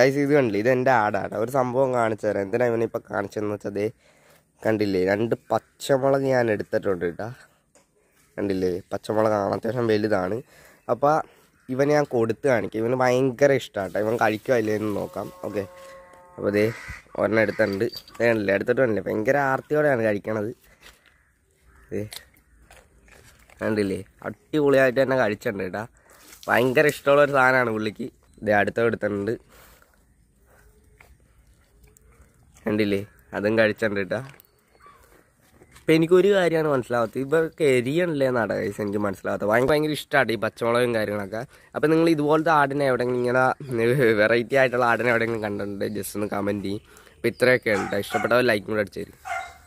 guys ഇത് കണ്ടില്ല ഇത് എൻ്റെ ആടാണ് ഒരു സംഭവം കാണിച്ചു തരാം എന്തിനാണ് ഇവനിപ്പോൾ കാണിച്ചതെന്ന് വെച്ചാൽ അതേ കണ്ടില്ലേ രണ്ട് പച്ചമുളക് ഞാൻ എടുത്തിട്ടുണ്ട് കേട്ടോ കണ്ടില്ലേ പച്ചമുളക് കാണാൻ അത്യാവശ്യം വലുതാണ് അപ്പോൾ ഇവൻ ഞാൻ കൊടുത്ത് കാണിക്കും ഇവന് ഭയങ്കര ഇഷ്ടമാണ് കേട്ടോ ഇവൻ കഴിക്കുമോ ഇല്ലെന്ന് നോക്കാം ഓക്കെ അപ്പോൾ ഇതേ ഒരെണ്ണം എടുത്തിട്ടുണ്ട് വേണല്ലേ എടുത്തിട്ട് വേണ്ടില്ല ഭയങ്കര ആർത്തിയോടെയാണ് കഴിക്കണത് കണ്ടില്ലേ അടിപൊളിയായിട്ട് തന്നെ കഴിച്ചിട്ടുണ്ട് കേട്ടോ ഭയങ്കര ഇഷ്ടമുള്ളൊരു സാധനമാണ് പുള്ളിക്ക് ഇത് അടുത്ത് എടുത്തിട്ടുണ്ട് കണ്ടില്ലേ അതും കഴിച്ചിട്ടുണ്ട് ഇപ്പൊ ഇപ്പം എനിക്കൊരു കാര്യമാണ് മനസ്സിലാവാത്തത് ഇവർക്ക് കരിയണല്ലേ നാടകൈസ് എനിക്ക് മനസ്സിലാവാത്തത് ഭയങ്കര ഭയങ്കര ഇഷ്ടമാണ് ഈ പച്ചമുളകും കാര്യങ്ങളൊക്കെ അപ്പം നിങ്ങൾ ഇതുപോലത്തെ ആടിനെ എവിടെയെങ്കിലും ഇങ്ങനെ വെറൈറ്റി ആയിട്ടുള്ള ആടിനെ എവിടെയെങ്കിലും കണ്ടിട്ടുണ്ട് ജസ്റ്റ് ഒന്ന് കമൻറ്റ് ചെയ്യും അപ്പോൾ ഇത്രയൊക്കെ ഉണ്ട് ഇഷ്ടപ്പെട്ടവർ ലൈക്കും കൂടെ അടിച്ചു തരും